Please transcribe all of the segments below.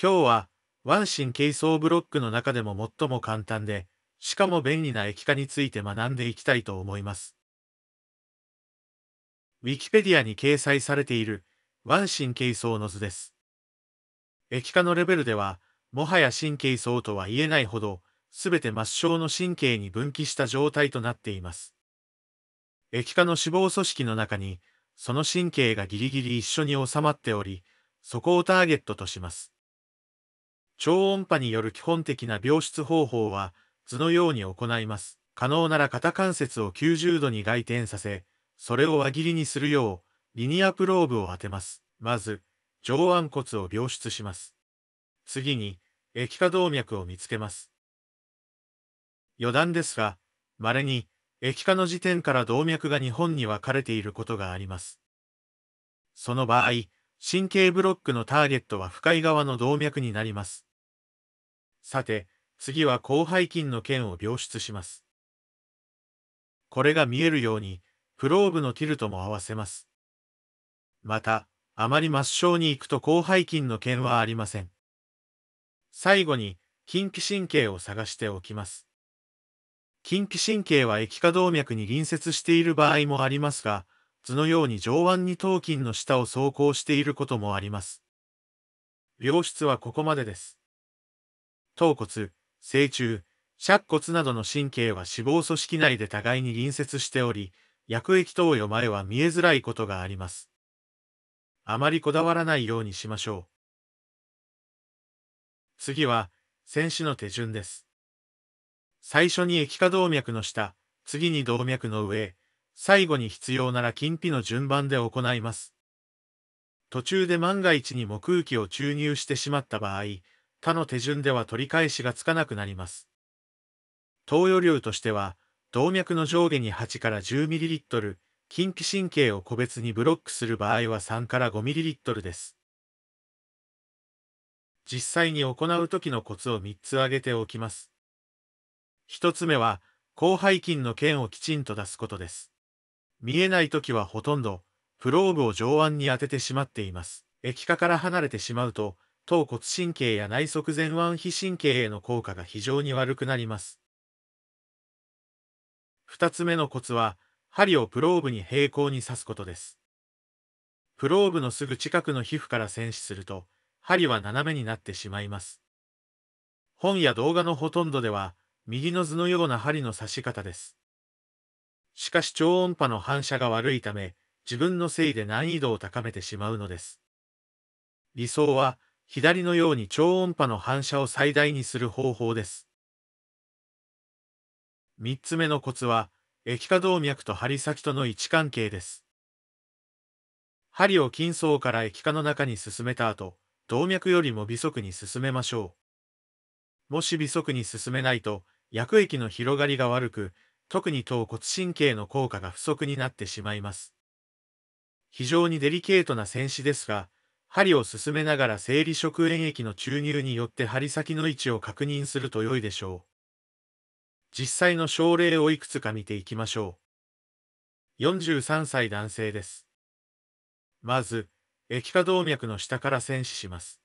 今日は、腕神経層ブロックの中でも最も簡単で、しかも便利な液化について学んでいきたいと思います。Wikipedia に掲載されている、腕神経層の図です。液化のレベルでは、もはや神経層とは言えないほど、すべて末梢の神経に分岐した状態となっています。液化の脂肪組織の中に、その神経がギリギリ一緒に収まっており、そこをターゲットとします。超音波による基本的な病出方法は、図のように行います。可能なら肩関節を90度に外転させ、それを輪切りにするよう、リニアプローブを当てます。まず、上腕骨を病出します。次に、液化動脈を見つけます。余談ですが、稀に、液化の時点から動脈が2本に分かれていることがあります。その場合、神経ブロックのターゲットは深い側の動脈になります。さて、次は広背筋の腱を描出します。これが見えるように、フローブのティルトも合わせます。また、あまり抹消に行くと広背筋の腱はありません。最後に、近畿神経を探しておきます。近畿神経は液化動脈に隣接している場合もありますが、図のように上腕二頭筋の下を走行していることもあります。病室はここまでです。頭骨、成虫、尺骨などの神経は脂肪組織内で互いに隣接しており、薬液投与前は見えづらいことがあります。あまりこだわらないようにしましょう。次は、戦死の手順です。最初に液化動脈の下、次に動脈の上、最後に必要なら金皮の順番で行います。途中で万が一にも空気を注入してしまった場合、他の手順では取り返しがつかなくなります。投与量としては、動脈の上下に8から 10ml、近畿神経を個別にブロックする場合は3から 5ml です。実際に行う時のコツを3つ挙げておきます。1つ目は、広背筋の腱をきちんと出すことです。見えない時はほとんど、プローブを上腕に当ててしまっています。液化から離れてしまうと、頭骨神経や内側前腕皮神経への効果が非常に悪くなります。2つ目のコツは、針をプローブに平行に刺すことです。プローブのすぐ近くの皮膚から戦死すると、針は斜めになってしまいます。本や動画のほとんどでは、右の図のような針の刺し方です。しかし超音波の反射が悪いため、自分のせいで難易度を高めてしまうのです。理想は、左のように超音波の反射を最大にする方法です。3つ目のコツは、液化動脈と針先との位置関係です。針を筋層から液化の中に進めた後、動脈よりも微速に進めましょう。もし微速に進めないと、薬液の広がりが悪く、特に頭骨神経の効果が不足になってしまいます。非常にデリケートな戦士ですが、針を進めながら生理食塩液の注入によって針先の位置を確認すると良いでしょう。実際の症例をいくつか見ていきましょう。43歳男性です。まず、液化動脈の下から戦死します。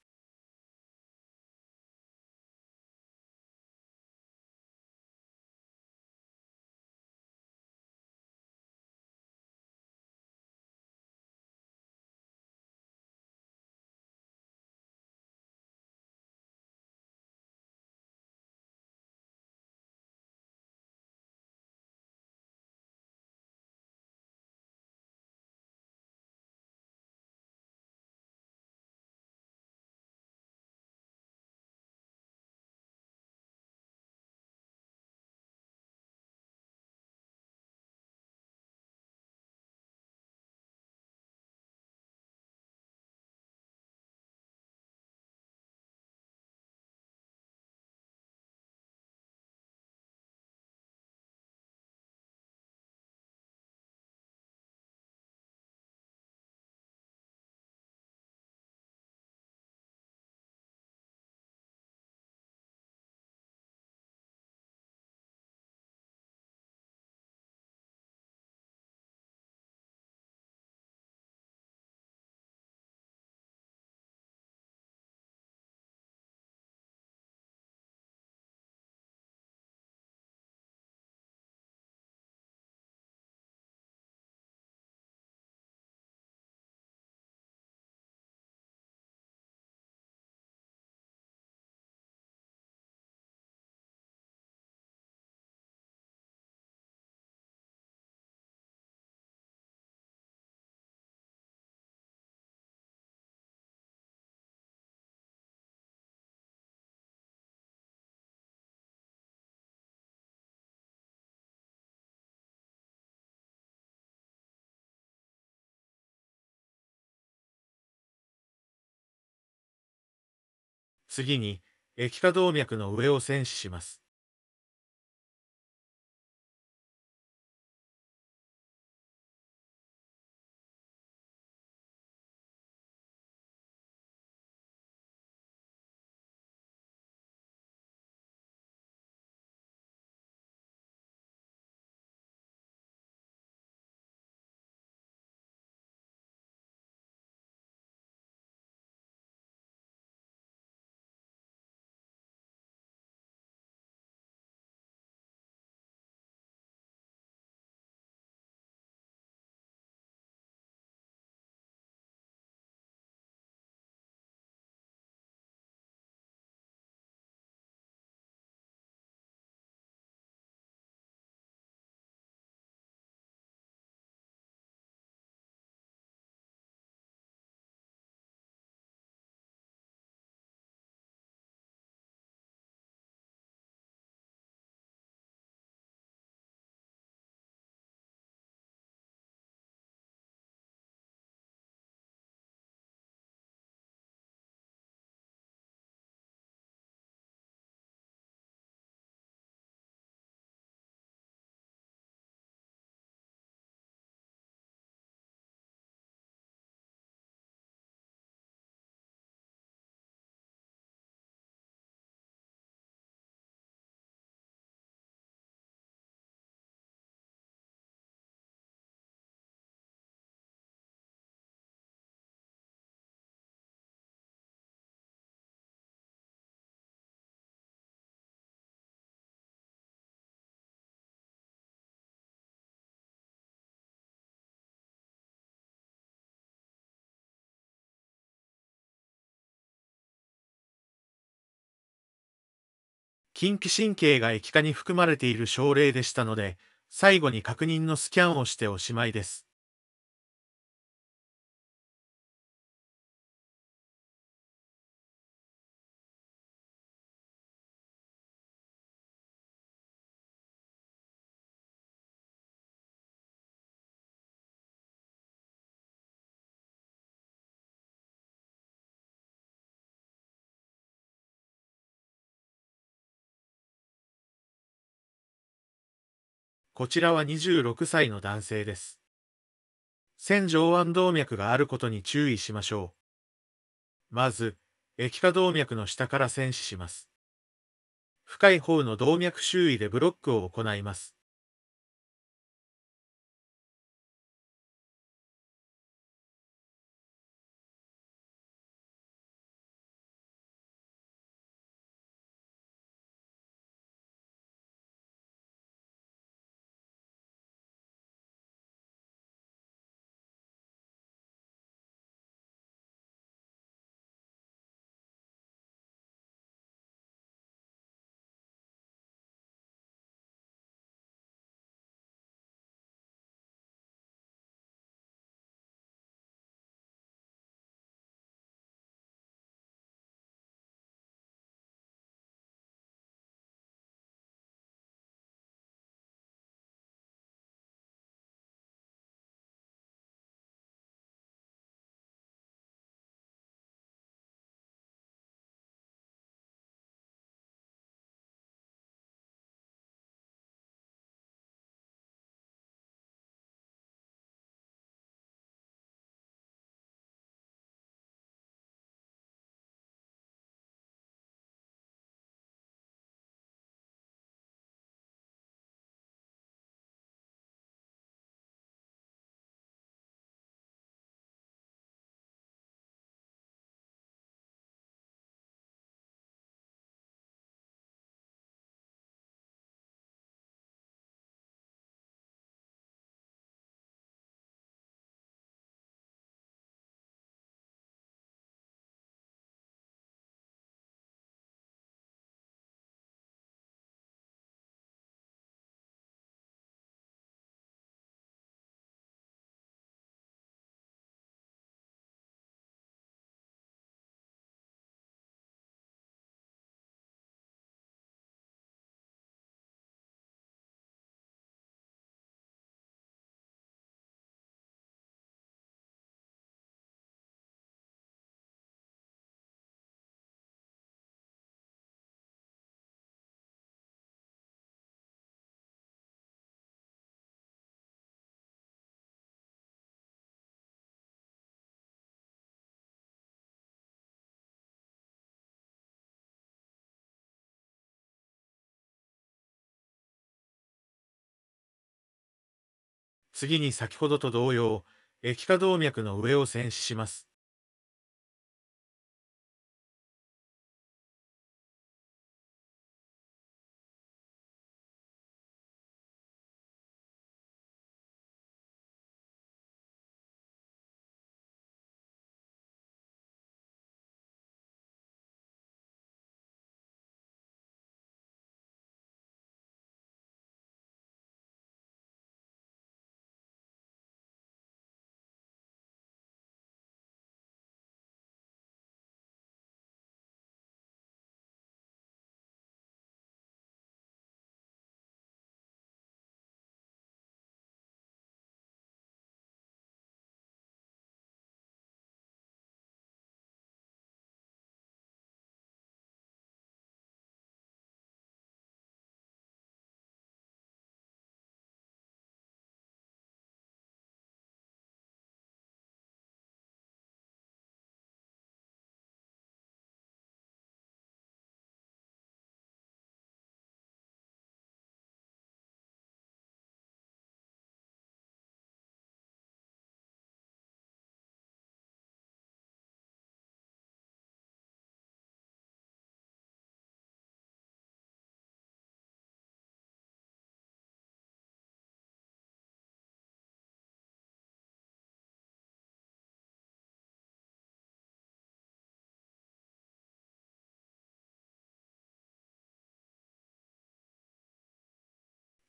次に、液化動脈の上を戦死します。近畿神経が液化に含まれている症例でしたので、最後に確認のスキャンをしておしまいです。こちらは26歳の男性です。線上腕動脈があることに注意しましょう。まず、液化動脈の下から戦死します。深い方の動脈周囲でブロックを行います。次に先ほどと同様、液化動脈の上を戦死します。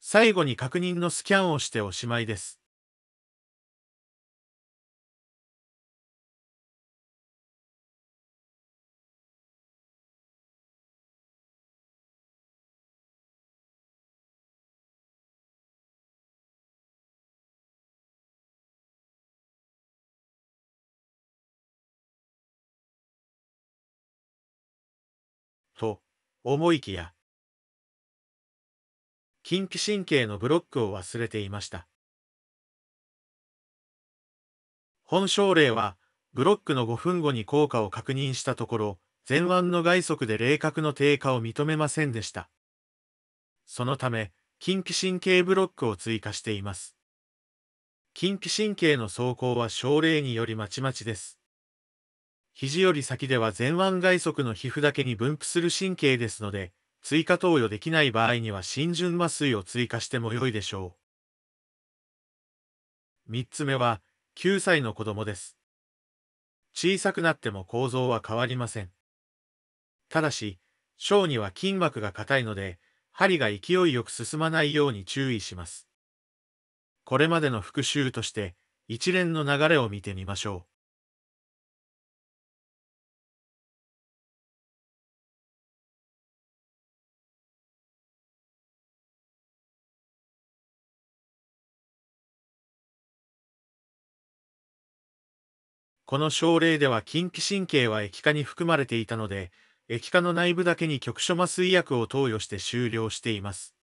最後に確認のスキャンをしておしまいです。と思いきや近畿神経のブロックを忘れていました。本症例は、ブロックの5分後に効果を確認したところ、前腕の外側で霊覚の低下を認めませんでした。そのため、近畿神経ブロックを追加しています。近畿神経の走行は症例によりまちまちです。肘より先では前腕外側の皮膚だけに分布する神経ですので、追加投与できない場合には浸潤麻酔を追加しても良いでしょう。3つ目は、9歳の子供です。小さくなっても構造は変わりません。ただし、小には筋膜が硬いので、針が勢いよく進まないように注意します。これまでの復習として、一連の流れを見てみましょう。この症例では近畿神経は液化に含まれていたので、液化の内部だけに局所麻酔薬を投与して終了しています。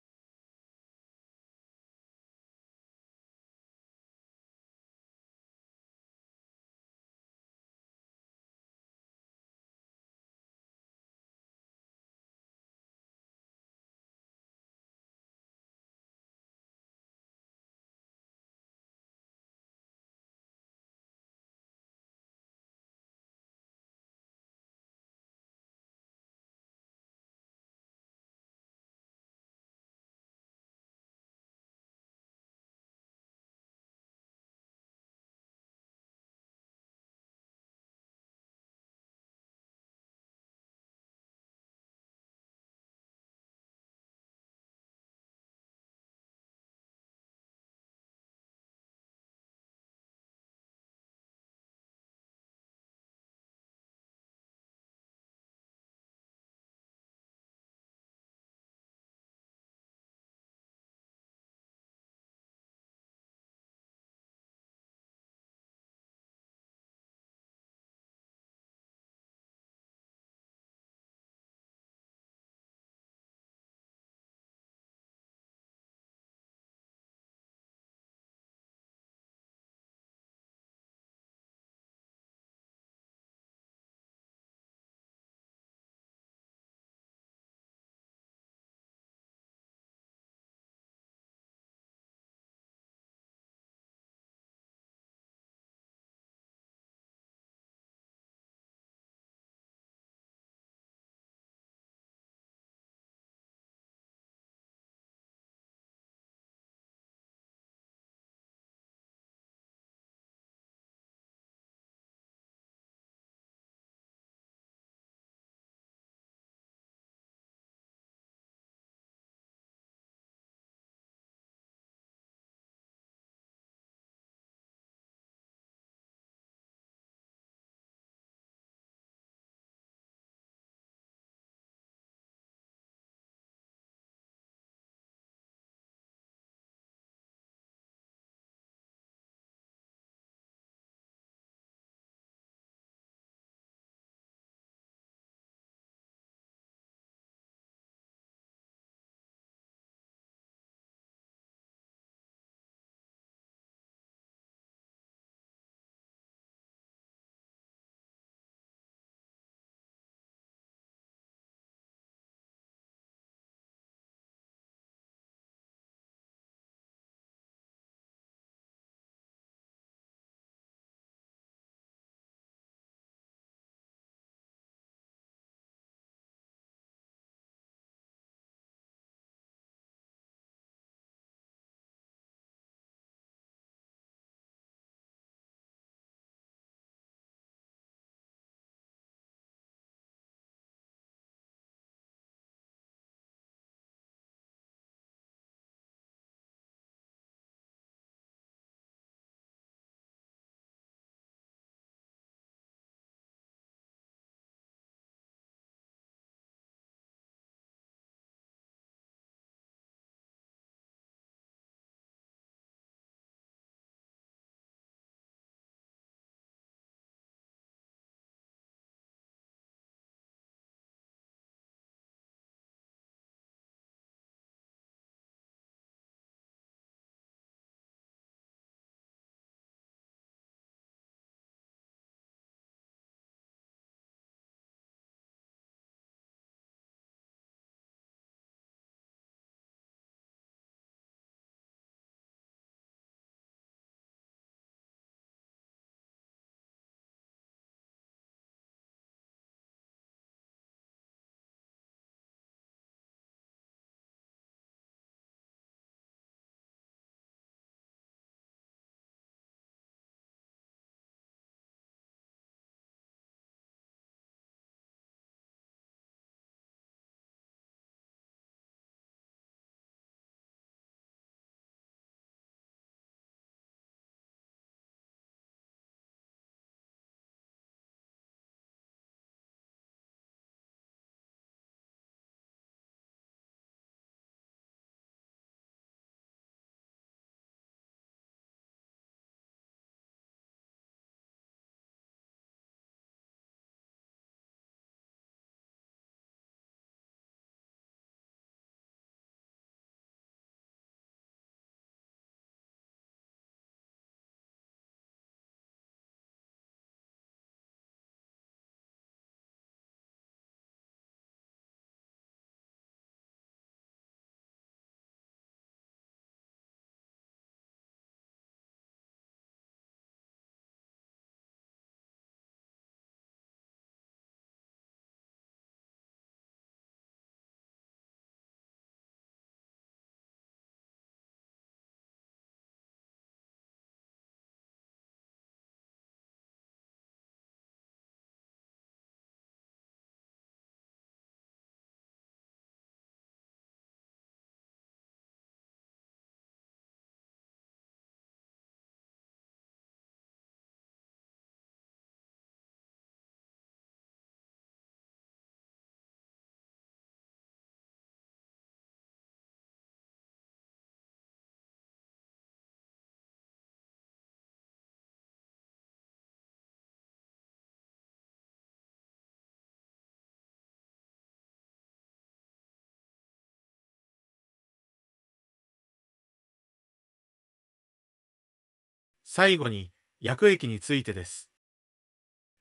最後に、薬液についてです。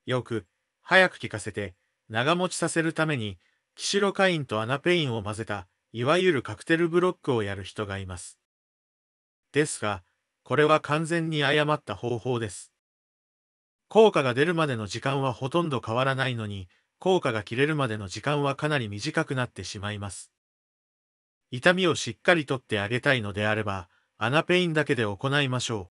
よく、早く効かせて、長持ちさせるために、キシロカインとアナペインを混ぜた、いわゆるカクテルブロックをやる人がいます。ですが、これは完全に誤った方法です。効果が出るまでの時間はほとんど変わらないのに、効果が切れるまでの時間はかなり短くなってしまいます。痛みをしっかりとってあげたいのであれば、アナペインだけで行いましょう。